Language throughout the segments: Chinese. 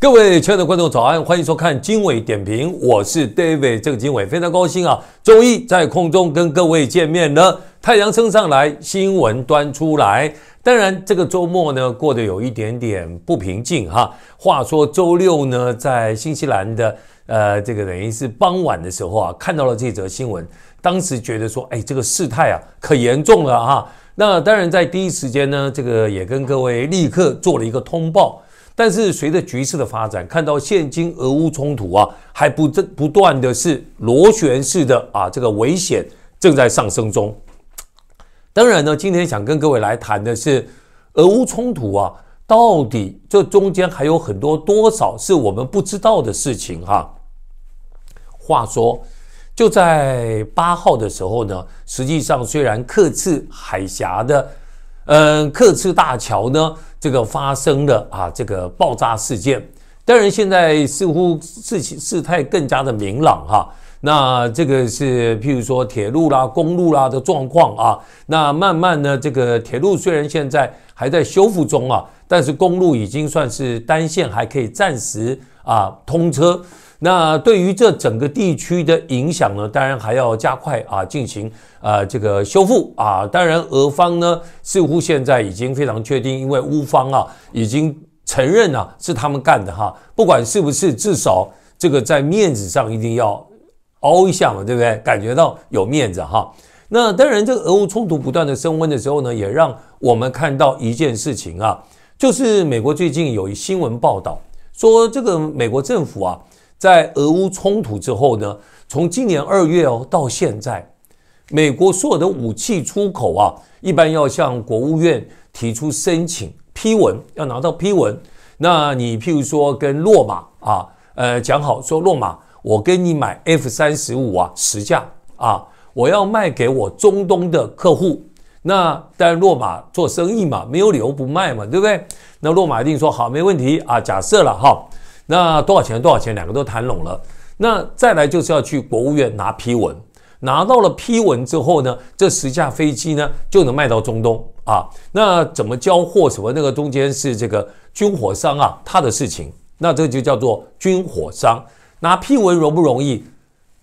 各位亲爱的观众，早安！欢迎收看经纬点评，我是 David 郑经纬，非常高兴啊，周一在空中跟各位见面呢。太阳升上来，新闻端出来。当然，这个周末呢过得有一点点不平静哈。话说周六呢，在新西兰的呃，这个等于是傍晚的时候啊，看到了这则新闻，当时觉得说，哎，这个事态啊可严重了啊。那当然在第一时间呢，这个也跟各位立刻做了一个通报。但是随着局势的发展，看到现今俄乌冲突啊，还不正不断的是螺旋式的啊，这个危险正在上升中。当然呢，今天想跟各位来谈的是，俄乌冲突啊，到底这中间还有很多多少是我们不知道的事情哈。话说，就在八号的时候呢，实际上虽然克赤海峡的。嗯，客次大桥呢，这个发生的啊，这个爆炸事件，当然现在似乎事情事态更加的明朗哈。那这个是譬如说铁路啦、公路啦的状况啊。那慢慢呢，这个铁路虽然现在还在修复中啊，但是公路已经算是单线还可以暂时啊通车。那对于这整个地区的影响呢？当然还要加快啊，进行啊这个修复啊。当然，俄方呢似乎现在已经非常确定，因为乌方啊已经承认啊是他们干的哈。不管是不是，至少这个在面子上一定要凹一下嘛，对不对？感觉到有面子哈。那当然，这个俄乌冲突不断的升温的时候呢，也让我们看到一件事情啊，就是美国最近有一新闻报道说，这个美国政府啊。在俄乌冲突之后呢，从今年二月哦到现在，美国所有的武器出口啊，一般要向国务院提出申请批文，要拿到批文。那你譬如说跟洛马啊，呃，讲好说洛马，我跟你买 F 三十五啊十架啊，我要卖给我中东的客户。那在洛马做生意嘛，没有理由不卖嘛，对不对？那洛马定说好，没问题啊。假设了哈。那多少钱？多少钱？两个都谈拢了。那再来就是要去国务院拿批文，拿到了批文之后呢，这十架飞机呢就能卖到中东啊。那怎么交货？什么那个中间是这个军火商啊，他的事情。那这就叫做军火商拿批文容不容易？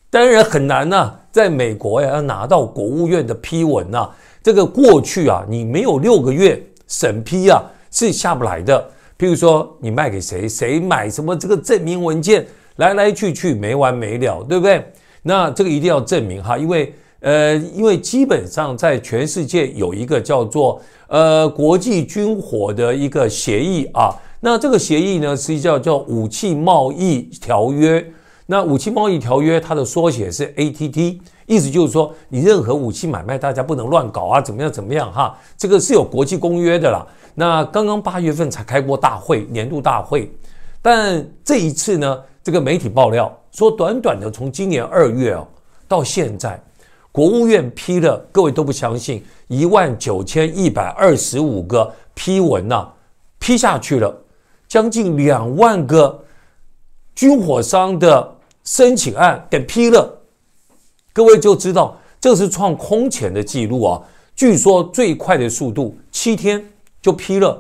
当然很难呐，在美国呀，要拿到国务院的批文呐，这个过去啊，你没有六个月审批啊，是下不来的。譬如说，你卖给谁，谁买什么，这个证明文件来来去去没完没了，对不对？那这个一定要证明哈，因为呃，因为基本上在全世界有一个叫做呃国际军火的一个协议啊。那这个协议呢，实际叫叫武器贸易条约。那武器贸易条约它的缩写是 ATT。意思就是说，你任何武器买卖，大家不能乱搞啊！怎么样？怎么样？哈，这个是有国际公约的啦。那刚刚八月份才开过大会，年度大会。但这一次呢，这个媒体爆料说，短短的从今年二月哦到现在，国务院批了，各位都不相信，一万九千一百二十五个批文呐，批下去了，将近两万个军火商的申请案给批了。各位就知道，这是创空前的记录啊！据说最快的速度，七天就批了。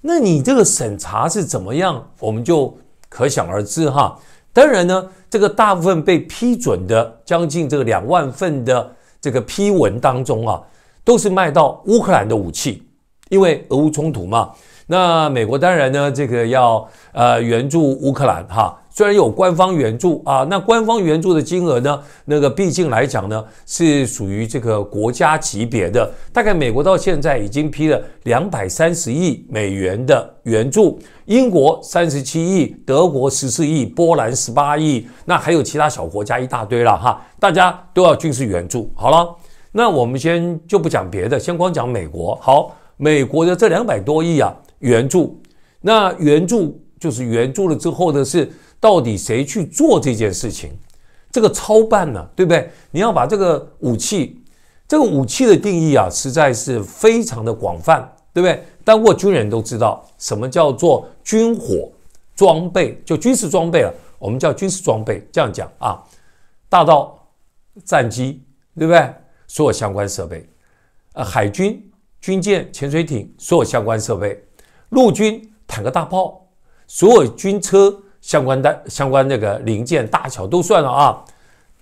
那你这个审查是怎么样，我们就可想而知哈。当然呢，这个大部分被批准的将近这个两万份的这个批文当中啊，都是卖到乌克兰的武器，因为俄乌冲突嘛。那美国当然呢，这个要呃援助乌克兰哈。虽然有官方援助啊，那官方援助的金额呢？那个毕竟来讲呢，是属于这个国家级别的。大概美国到现在已经批了两百三十亿美元的援助，英国三十七亿，德国十四亿，波兰十八亿，那还有其他小国家一大堆了哈。大家都要军事援助。好了，那我们先就不讲别的，先光讲美国。好，美国的这两百多亿啊援助，那援助就是援助了之后呢是。到底谁去做这件事情？这个操办呢，对不对？你要把这个武器，这个武器的定义啊，实在是非常的广泛，对不对？当过军人都知道，什么叫做军火装备，就军事装备了。我们叫军事装备，这样讲啊，大到战机，对不对？所有相关设备，呃，海军军舰、潜水艇，所有相关设备；陆军坦克、大炮，所有军车。相关弹、相关那个零件、大小都算了啊，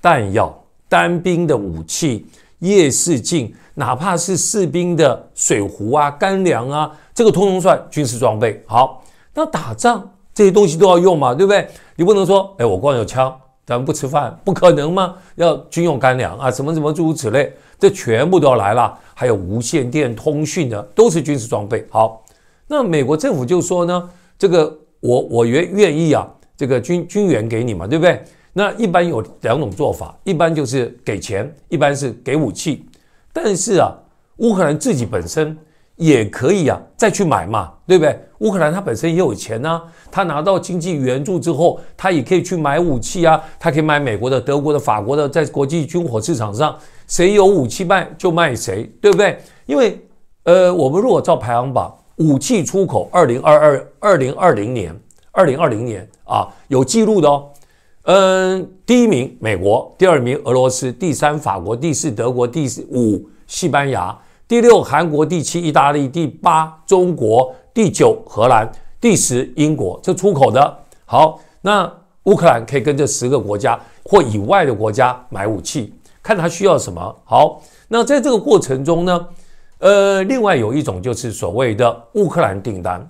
弹药、单兵的武器、夜视镜，哪怕是士兵的水壶啊、干粮啊，这个通通算军事装备。好，那打仗这些东西都要用嘛，对不对？你不能说，哎，我光有枪，咱们不吃饭，不可能吗？要军用干粮啊，什么什么诸如此类，这全部都要来了。还有无线电通讯的，都是军事装备。好，那美国政府就说呢，这个。我我愿愿意啊，这个军军援给你嘛，对不对？那一般有两种做法，一般就是给钱，一般是给武器。但是啊，乌克兰自己本身也可以啊，再去买嘛，对不对？乌克兰他本身也有钱呐，他拿到经济援助之后，他也可以去买武器啊，他可以买美国的、德国的、法国的，在国际军火市场上，谁有武器卖就卖谁，对不对？因为呃，我们如果照排行榜。武器出口，二零二二二零二零年，二零二零年啊，有记录的哦。嗯，第一名美国，第二名俄罗斯，第三法国，第四德国，第五西班牙，第六韩国，第七意大利，第八中国，第九荷兰，第十英国。这出口的好，那乌克兰可以跟这十个国家或以外的国家买武器，看他需要什么。好，那在这个过程中呢？呃，另外有一种就是所谓的乌克兰订单，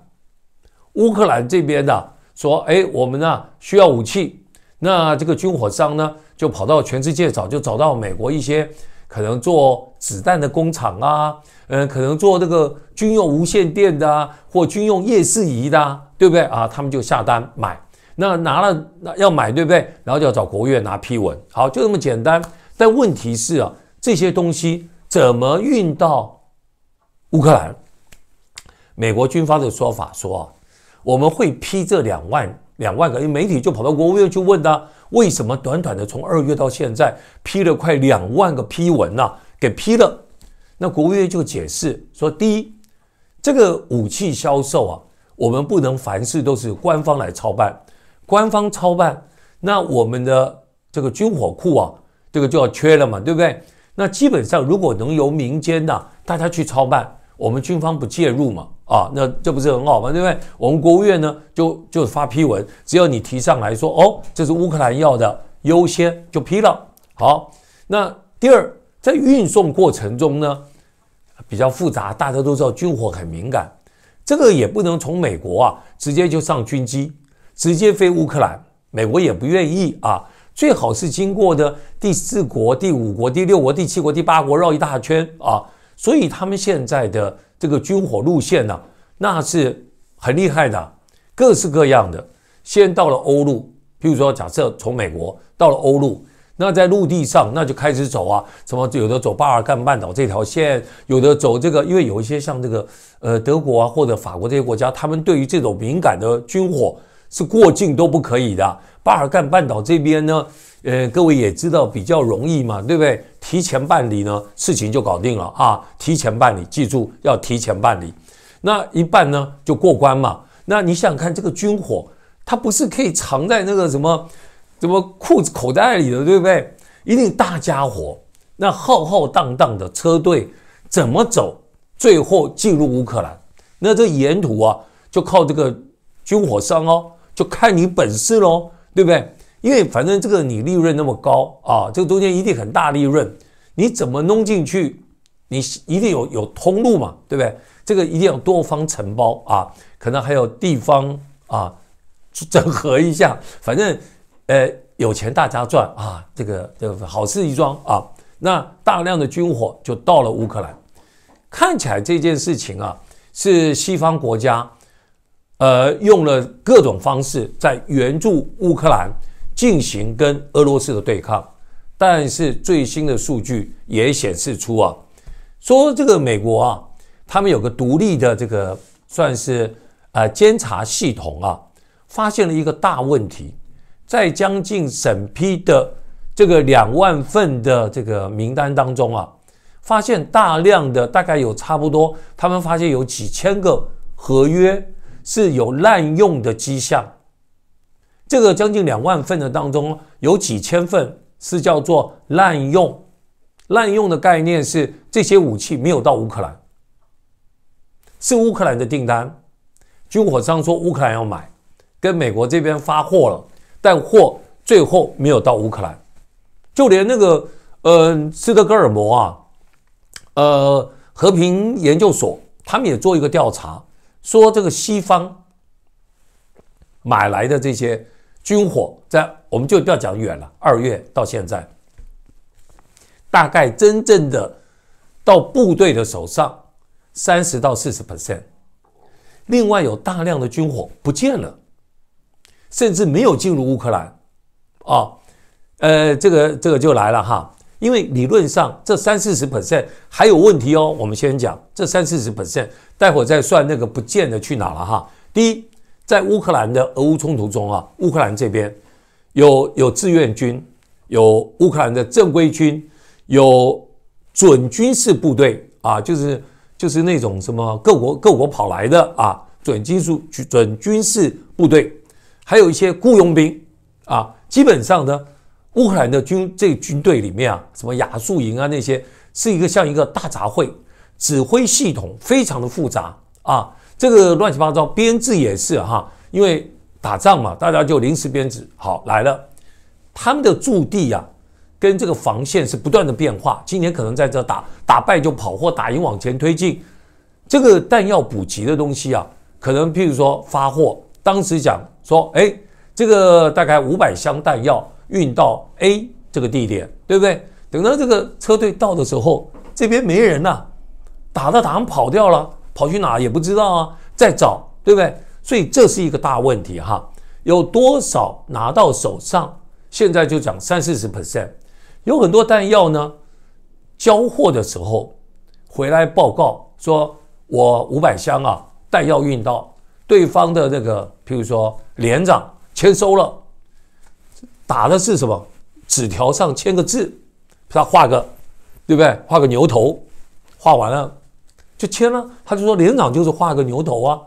乌克兰这边的说，哎，我们呢需要武器，那这个军火商呢就跑到全世界找，就找到美国一些可能做子弹的工厂啊，嗯，可能做这个军用无线电的或军用夜视仪的，对不对啊？他们就下单买，那拿了那要买对不对？然后就要找国务院拿批文，好，就这么简单。但问题是啊，这些东西怎么运到？乌克兰，美国军方的说法说，我们会批这两万两万个。媒体就跑到国务院去问他，为什么短短的从二月到现在批了快两万个批文呢？给批了。那国务院就解释说，第一，这个武器销售啊，我们不能凡事都是官方来操办，官方操办，那我们的这个军火库啊，这个就要缺了嘛，对不对？那基本上如果能由民间呢，大家去操办。我们军方不介入嘛？啊，那这不是很好吗？对不对？我们国务院呢，就就发批文，只要你提上来说，哦，这是乌克兰要的，优先就批了。好，那第二，在运送过程中呢，比较复杂，大家都知道军火很敏感，这个也不能从美国啊直接就上军机，直接飞乌克兰，美国也不愿意啊。最好是经过的第四国、第五国、第六国、第七国、第八国绕一大圈啊。所以他们现在的这个军火路线呢，那是很厉害的，各式各样的。先到了欧陆，譬如说假设从美国到了欧陆，那在陆地上那就开始走啊，什么有的走巴尔干半岛这条线，有的走这个，因为有一些像这个呃德国啊或者法国这些国家，他们对于这种敏感的军火是过境都不可以的。巴尔干半岛这边呢。呃，各位也知道比较容易嘛，对不对？提前办理呢，事情就搞定了啊！提前办理，记住要提前办理。那一办呢，就过关嘛。那你想想看，这个军火它不是可以藏在那个什么什么裤子口袋里的，对不对？一定大家伙，那浩浩荡荡的车队怎么走？最后进入乌克兰，那这沿途啊，就靠这个军火商哦，就看你本事喽，对不对？因为反正这个你利润那么高啊，这个中间一定很大利润，你怎么弄进去？你一定有有通路嘛，对不对？这个一定要多方承包啊，可能还有地方啊，整合一下。反正呃，有钱大家赚啊，这个这个好事一桩啊。那大量的军火就到了乌克兰。看起来这件事情啊，是西方国家呃用了各种方式在援助乌克兰。进行跟俄罗斯的对抗，但是最新的数据也显示出啊，说这个美国啊，他们有个独立的这个算是呃监察系统啊，发现了一个大问题，在将近审批的这个两万份的这个名单当中啊，发现大量的大概有差不多，他们发现有几千个合约是有滥用的迹象。这个将近两万份的当中，有几千份是叫做滥用。滥用的概念是这些武器没有到乌克兰，是乌克兰的订单，军火商说乌克兰要买，跟美国这边发货了，但货最后没有到乌克兰。就连那个呃斯德哥尔摩啊，呃和平研究所，他们也做一个调查，说这个西方买来的这些。军火在，我们就不要讲远了。二月到现在，大概真正的到部队的手上，三十到四十 percent。另外有大量的军火不见了，甚至没有进入乌克兰。啊，呃，这个这个就来了哈。因为理论上这三四十 percent 还有问题哦。我们先讲这三四十 percent，待会再算那个不见的去哪了哈。第一。在乌克兰的俄乌冲突中啊，乌克兰这边有有志愿军，有乌克兰的正规军，有准军事部队啊，就是就是那种什么各国各国跑来的啊，准军事准军事部队，还有一些雇佣兵啊。基本上呢，乌克兰的军这军队里面啊，什么雅速营啊那些，是一个像一个大杂烩，指挥系统非常的复杂啊。这个乱七八糟，编制也是哈，因为打仗嘛，大家就临时编制。好来了，他们的驻地啊，跟这个防线是不断的变化。今年可能在这打，打败就跑，或打赢往前推进。这个弹药补给的东西啊，可能譬如说发货，当时讲说，哎，这个大概五百箱弹药运到 A 这个地点，对不对？等到这个车队到的时候，这边没人呐，打着打着跑掉了。跑去哪也不知道啊，再找对不对？所以这是一个大问题哈。有多少拿到手上？现在就讲三四十 percent，有很多弹药呢。交货的时候回来报告说，我五百箱啊，弹药运到对方的那个，比如说连长签收了，打的是什么？纸条上签个字，他画个，对不对？画个牛头，画完了。就签了，他就说连长就是画个牛头啊，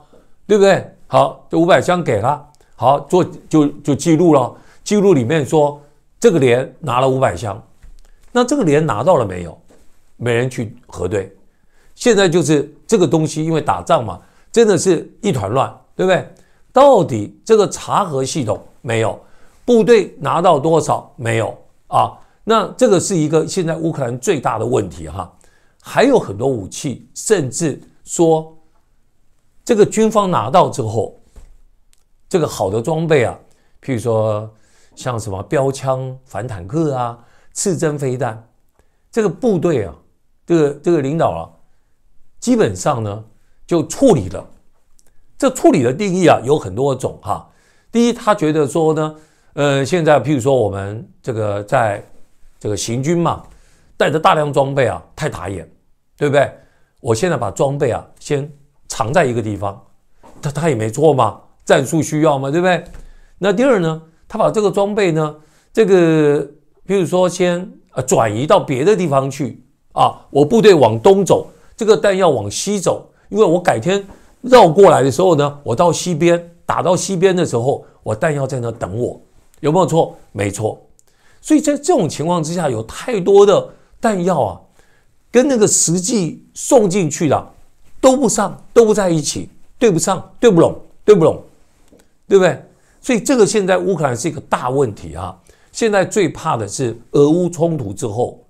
对不对？好，这五百箱给他，好做就就记录了。记录里面说这个连拿了五百箱，那这个连拿到了没有？没人去核对。现在就是这个东西，因为打仗嘛，真的是一团乱，对不对？到底这个查核系统没有？部队拿到多少没有啊？那这个是一个现在乌克兰最大的问题哈。还有很多武器，甚至说这个军方拿到之后，这个好的装备啊，譬如说像什么标枪、反坦克啊、刺针飞弹，这个部队啊，这个这个领导啊，基本上呢就处理了。这处理的定义啊有很多种哈。第一，他觉得说呢，呃，现在譬如说我们这个在这个行军嘛，带着大量装备啊，太打眼。对不对？我现在把装备啊先藏在一个地方，他他也没错嘛，战术需要嘛，对不对？那第二呢，他把这个装备呢，这个比如说先呃转移到别的地方去啊，我部队往东走，这个弹药往西走，因为我改天绕过来的时候呢，我到西边打到西边的时候，我弹药在那等我，有没有错？没错。所以在这种情况之下，有太多的弹药啊。跟那个实际送进去的都不上，都不在一起，对不上，对不拢，对不拢，对不对？所以这个现在乌克兰是一个大问题啊！现在最怕的是俄乌冲突之后，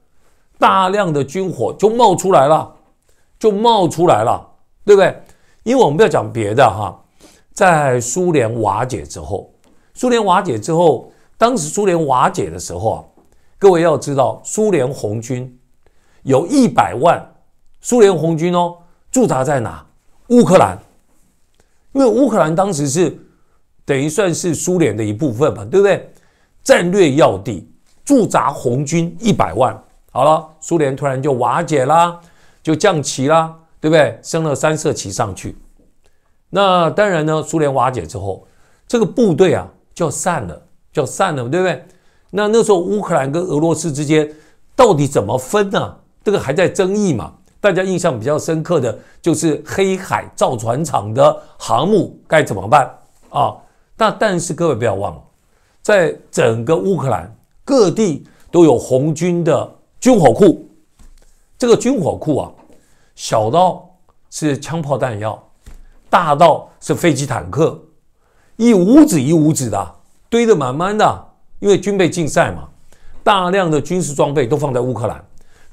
大量的军火就冒出来了，就冒出来了，对不对？因为我们不要讲别的哈，在苏联瓦解之后，苏联瓦解之后，当时苏联瓦解的时候啊，各位要知道，苏联红军。有一百万苏联红军哦，驻扎在哪？乌克兰，因为乌克兰当时是等于算是苏联的一部分嘛，对不对？战略要地驻扎红军一百万。好了，苏联突然就瓦解啦，就降旗啦，对不对？升了三色旗上去。那当然呢，苏联瓦解之后，这个部队啊，就散了，就散了，对不对？那那时候乌克兰跟俄罗斯之间到底怎么分啊？这个还在争议嘛？大家印象比较深刻的就是黑海造船厂的航母该怎么办啊？那但是各位不要忘了，在整个乌克兰各地都有红军的军火库。这个军火库啊，小到是枪炮弹药，大到是飞机坦克，一屋子一屋子的堆得满满的。因为军备竞赛嘛，大量的军事装备都放在乌克兰。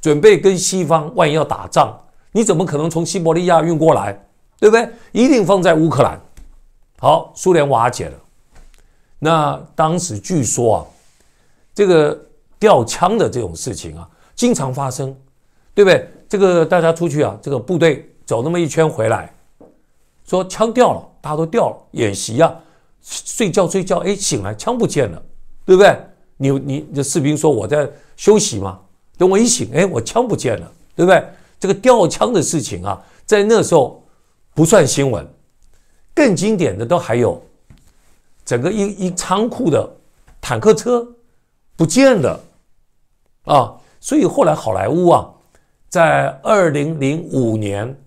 准备跟西方万一要打仗，你怎么可能从西伯利亚运过来？对不对？一定放在乌克兰。好，苏联瓦解了。那当时据说啊，这个掉枪的这种事情啊，经常发生，对不对？这个大家出去啊，这个部队走那么一圈回来，说枪掉了，大家都掉了。演习啊，睡觉睡觉，哎，醒来枪不见了，对不对？你你这士兵说我在休息嘛。等我一醒，哎，我枪不见了，对不对？这个掉枪的事情啊，在那时候不算新闻。更经典的都还有，整个一一仓库的坦克车不见了啊！所以后来好莱坞啊，在二零零五年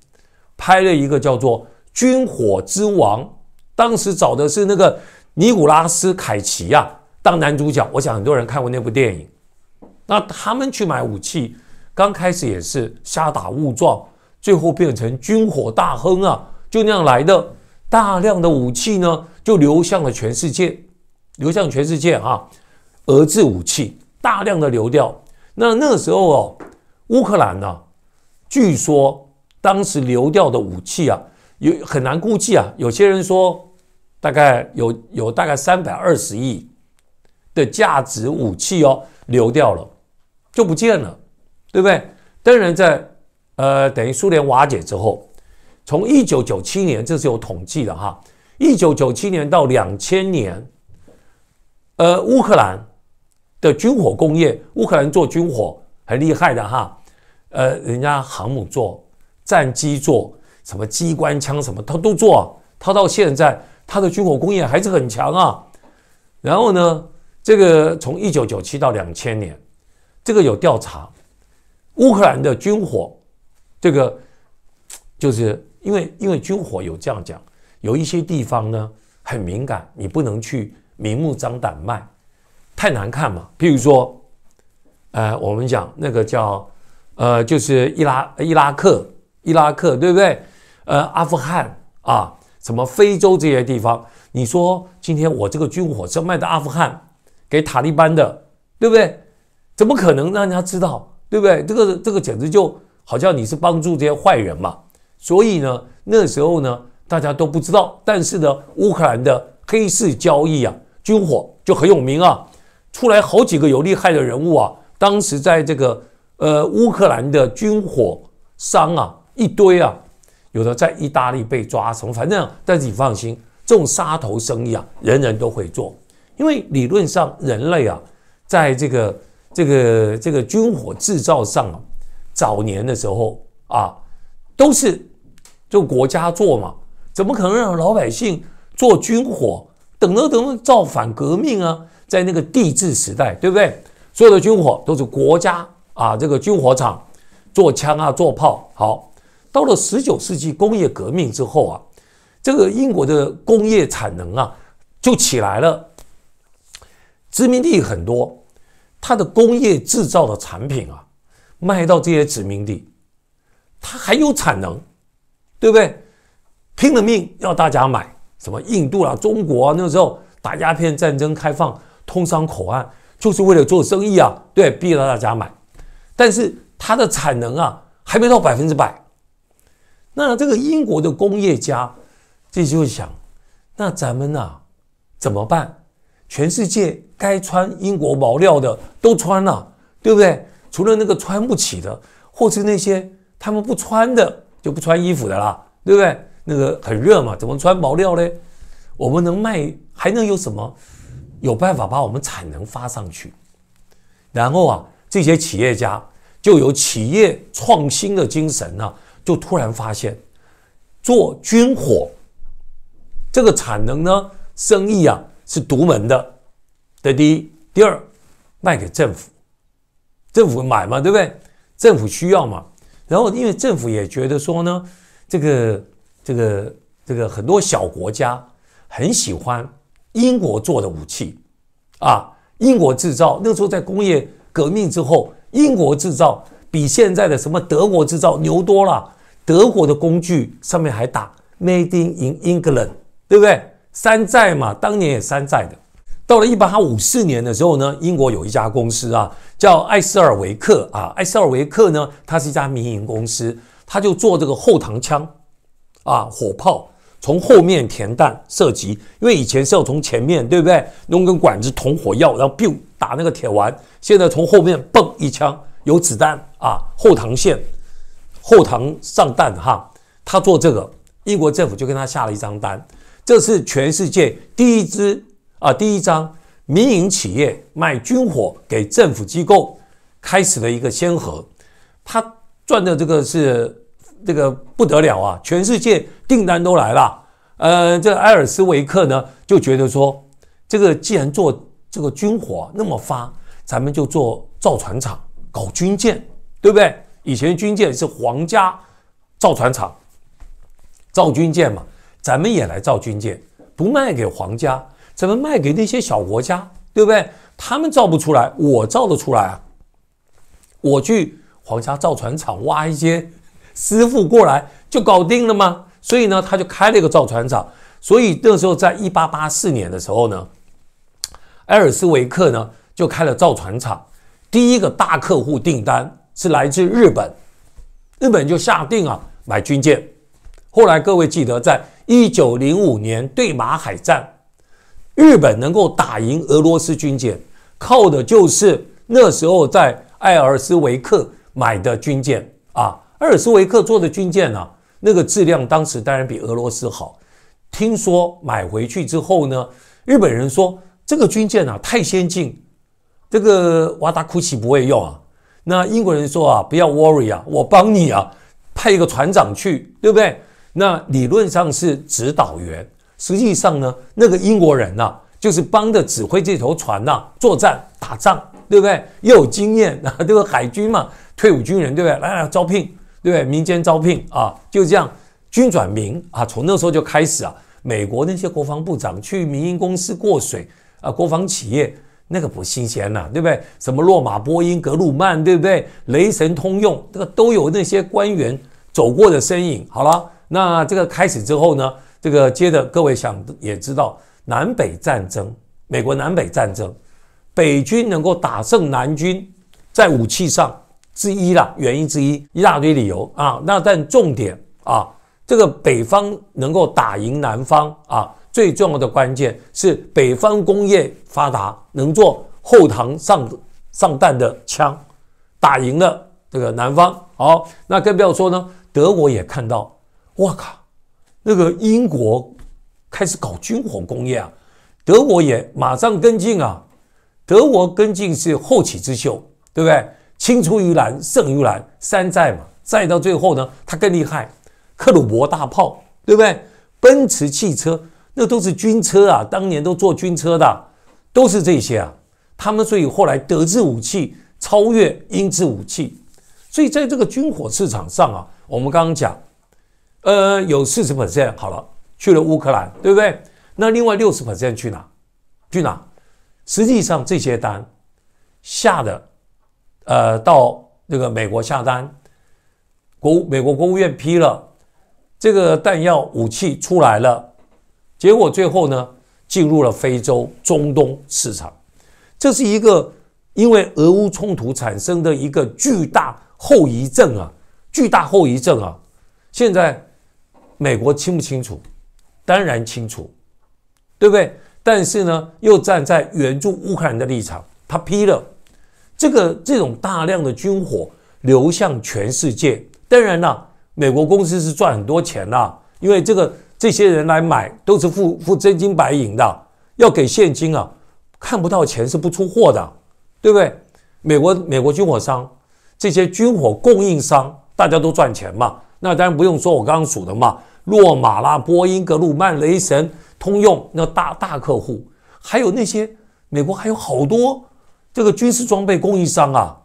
拍了一个叫做《军火之王》，当时找的是那个尼古拉斯凯奇呀当男主角。我想很多人看过那部电影。那他们去买武器，刚开始也是瞎打误撞，最后变成军火大亨啊，就那样来的。大量的武器呢，就流向了全世界，流向全世界啊。俄制武器大量的流掉。那那时候哦，乌克兰呢，据说当时流掉的武器啊，有很难估计啊。有些人说，大概有有大概三百二十亿的价值武器哦，流掉了。就不见了，对不对？当然，在呃，等于苏联瓦解之后，从一九九七年，这是有统计的哈。一九九七年到两千年，呃，乌克兰的军火工业，乌克兰做军火很厉害的哈。呃，人家航母做，战机做，什么机关枪什么，他都做。他到现在，他的军火工业还是很强啊。然后呢，这个从一九九七到两千年。这个有调查，乌克兰的军火，这个就是因为因为军火有这样讲，有一些地方呢很敏感，你不能去明目张胆卖，太难看嘛。譬如说，呃，我们讲那个叫呃，就是伊拉伊拉克伊拉克对不对？呃，阿富汗啊，什么非洲这些地方，你说今天我这个军火车卖到阿富汗给塔利班的，对不对？怎么可能让人家知道，对不对？这个这个简直就好像你是帮助这些坏人嘛。所以呢，那时候呢，大家都不知道。但是呢，乌克兰的黑市交易啊，军火就很有名啊，出来好几个有厉害的人物啊。当时在这个呃乌克兰的军火商啊，一堆啊，有的在意大利被抓什么，反正。但是你放心，这种杀头生意啊，人人都会做，因为理论上人类啊，在这个。这个这个军火制造上，早年的时候啊，都是就国家做嘛，怎么可能让老百姓做军火？等着等着造反革命啊，在那个帝制时代，对不对？所有的军火都是国家啊，这个军火厂做枪啊，做炮。好，到了十九世纪工业革命之后啊，这个英国的工业产能啊就起来了，殖民地很多。他的工业制造的产品啊，卖到这些殖民地，他还有产能，对不对？拼了命要大家买，什么印度啊、中国啊，那时候打鸦片战争，开放通商口岸，就是为了做生意啊，对，逼着大家买。但是它的产能啊，还没到百分之百。那这个英国的工业家，这就想，那咱们呢，怎么办？全世界？该穿英国毛料的都穿了，对不对？除了那个穿不起的，或是那些他们不穿的就不穿衣服的啦，对不对？那个很热嘛，怎么穿毛料嘞？我们能卖，还能有什么？有办法把我们产能发上去？然后啊，这些企业家就有企业创新的精神呢，就突然发现做军火这个产能呢，生意啊是独门的。这第一，第二，卖给政府，政府买嘛，对不对？政府需要嘛。然后，因为政府也觉得说呢，这个这个这个很多小国家很喜欢英国做的武器，啊，英国制造。那时候在工业革命之后，英国制造比现在的什么德国制造牛多了。德国的工具上面还打 “Made in England”，对不对？山寨嘛，当年也山寨的。到了一八五四年的时候呢，英国有一家公司啊，叫艾斯尔维克啊。艾斯尔维克呢，它是一家民营公司，它就做这个后膛枪，啊，火炮从后面填弹射击，因为以前是要从前面对不对？弄根管子捅火药，然后 biu 打那个铁丸。现在从后面蹦一枪，有子弹啊，后膛线，后膛上弹哈。他做这个，英国政府就跟他下了一张单，这是全世界第一支。啊，第一章，民营企业卖军火给政府机构，开始了一个先河。他赚的这个是这个不得了啊，全世界订单都来了。呃，这埃尔斯维克呢就觉得说，这个既然做这个军火那么发，咱们就做造船厂，搞军舰，对不对？以前军舰是皇家造船厂造军舰嘛，咱们也来造军舰，不卖给皇家。怎么卖给那些小国家，对不对？他们造不出来，我造得出来啊！我去皇家造船厂挖一些师傅过来，就搞定了吗？所以呢，他就开了一个造船厂。所以那时候，在一八八四年的时候呢，埃尔斯维克呢就开了造船厂。第一个大客户订单是来自日本，日本就下定啊买军舰。后来各位记得，在一九零五年对马海战。日本能够打赢俄罗斯军舰，靠的就是那时候在艾尔斯维克买的军舰啊。艾尔斯维克做的军舰呢，那个质量当时当然比俄罗斯好。听说买回去之后呢，日本人说这个军舰啊太先进，这个瓦达库奇不会用啊。那英国人说啊，不要 worry 啊，我帮你啊，派一个船长去，对不对？那理论上是指导员。实际上呢，那个英国人呢，就是帮着指挥这艘船啊、作战打仗，对不对？又有经验啊，这个海军嘛，退伍军人，对不对？来来，招聘，对不对？民间招聘啊，就这样，军转民啊，从那时候就开始啊。美国那些国防部长去民营公司过水啊，国防企业那个不新鲜呐，对不对？什么洛马、波音、格鲁曼，对不对？雷神、通用，这个都有那些官员走过的身影。好了，那这个开始之后呢？这个接着各位想也知道，南北战争，美国南北战争，北军能够打胜南军，在武器上之一啦，原因之一，一大堆理由啊。那但重点啊，这个北方能够打赢南方啊，最重要的关键是北方工业发达，能做后膛上上弹的枪，打赢了这个南方。好，那更不要说呢，德国也看到，我靠。那个英国开始搞军火工业啊，德国也马上跟进啊。德国跟进是后起之秀，对不对？青出于蓝胜于蓝，山寨嘛。再到最后呢，他更厉害，克虏伯大炮，对不对？奔驰汽车，那都是军车啊，当年都做军车的，都是这些啊。他们所以后来德制武器超越英制武器，所以在这个军火市场上啊，我们刚刚讲。呃，有四十 percent 好了，去了乌克兰，对不对？那另外六十 percent 去哪？去哪？实际上这些单下的，呃，到那个美国下单，国美国国务院批了，这个弹药武器出来了，结果最后呢，进入了非洲、中东市场。这是一个因为俄乌冲突产生的一个巨大后遗症啊，巨大后遗症啊，现在。美国清不清楚？当然清楚，对不对？但是呢，又站在援助乌克兰的立场，他批了这个这种大量的军火流向全世界。当然了，美国公司是赚很多钱啦，因为这个这些人来买都是付付真金白银的，要给现金啊，看不到钱是不出货的，对不对？美国美国军火商这些军火供应商，大家都赚钱嘛。那当然不用说，我刚刚数的嘛，洛马拉、波音、格鲁曼、雷神、通用，那大大客户，还有那些美国还有好多这个军事装备供应商啊，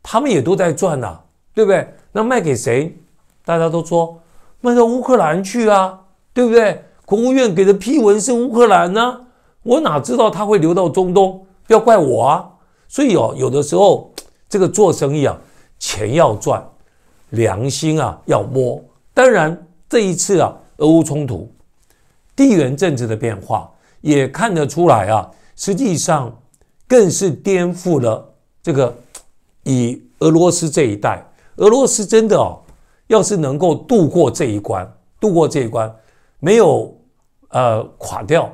他们也都在赚呐，对不对？那卖给谁？大家都说卖到乌克兰去啊，对不对？国务院给的批文是乌克兰呢，我哪知道他会流到中东？不要怪我啊！所以哦，有的时候这个做生意啊，钱要赚。良心啊，要摸。当然，这一次啊，俄乌冲突，地缘政治的变化也看得出来啊。实际上，更是颠覆了这个以俄罗斯这一代。俄罗斯真的哦，要是能够度过这一关，度过这一关，没有呃垮掉，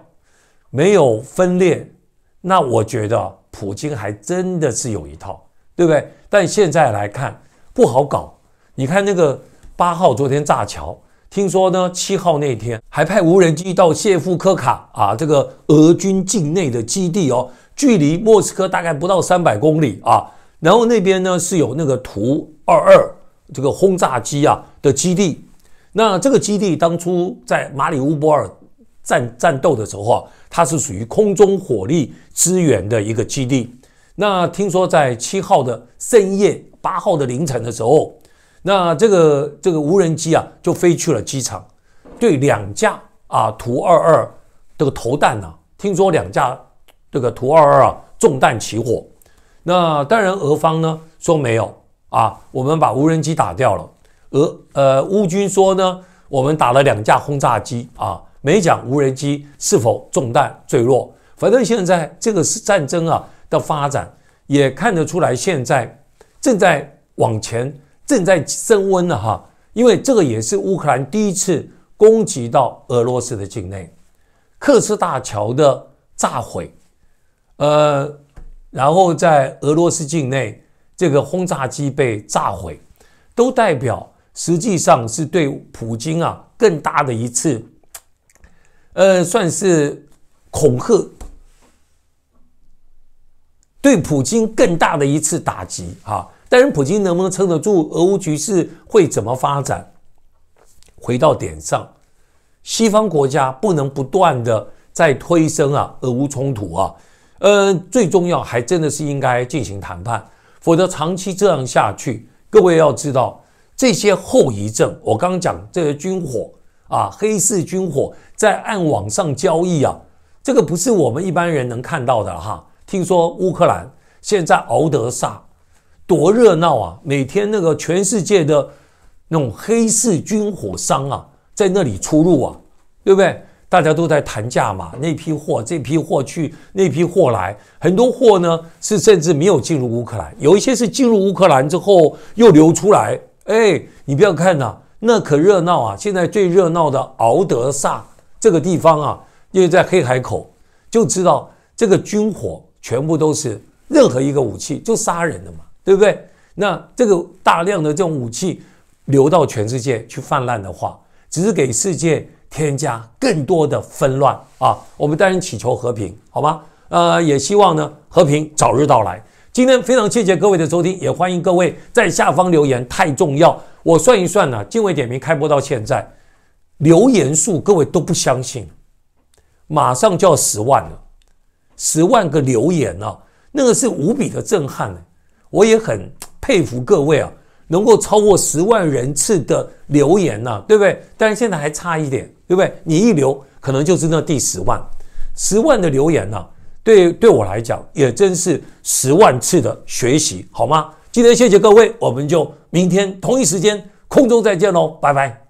没有分裂，那我觉得普京还真的是有一套，对不对？但现在来看，不好搞。你看那个八号昨天炸桥，听说呢，七号那天还派无人机到谢夫科卡啊，这个俄军境内的基地哦，距离莫斯科大概不到三百公里啊。然后那边呢是有那个图二二这个轰炸机啊的基地。那这个基地当初在马里乌波尔战战斗的时候，它是属于空中火力支援的一个基地。那听说在七号的深夜，八号的凌晨的时候。那这个这个无人机啊，就飞去了机场，对两架啊图二二这个投弹呢，听说两架这个图二二啊中弹起火。那当然，俄方呢说没有啊，我们把无人机打掉了。俄呃，乌军说呢，我们打了两架轰炸机啊，没讲无人机是否中弹坠落。反正现在这个是战争啊的发展，也看得出来，现在正在往前。正在升温了哈，因为这个也是乌克兰第一次攻击到俄罗斯的境内，克斯大桥的炸毁，呃，然后在俄罗斯境内这个轰炸机被炸毁，都代表实际上是对普京啊更大的一次，呃，算是恐吓，对普京更大的一次打击哈。但是普京能不能撑得住？俄乌局势会怎么发展？回到点上，西方国家不能不断的在推升啊俄乌冲突啊，呃，最重要还真的是应该进行谈判，否则长期这样下去，各位要知道这些后遗症。我刚讲这些军火啊，黑市军火在暗网上交易啊，这个不是我们一般人能看到的哈。听说乌克兰现在敖德萨。多热闹啊！每天那个全世界的那种黑市军火商啊，在那里出入啊，对不对？大家都在谈价嘛。那批货，这批货去，那批货来，很多货呢是甚至没有进入乌克兰，有一些是进入乌克兰之后又流出来。哎，你不要看呐，那可热闹啊！现在最热闹的敖德萨这个地方啊，因为在黑海口，就知道这个军火全部都是任何一个武器就杀人的嘛。对不对？那这个大量的这种武器流到全世界去泛滥的话，只是给世界添加更多的纷乱啊！我们当然祈求和平，好吗？呃，也希望呢和平早日到来。今天非常谢谢各位的收听，也欢迎各位在下方留言，太重要！我算一算呢，经纬点名开播到现在，留言数各位都不相信，马上就要十万了，十万个留言呢，那个是无比的震撼的。我也很佩服各位啊，能够超过十万人次的留言呢，对不对？但是现在还差一点，对不对？你一留，可能就是那第十万，十万的留言呢。对，对我来讲，也真是十万次的学习，好吗？今天谢谢各位，我们就明天同一时间空中再见喽，拜拜。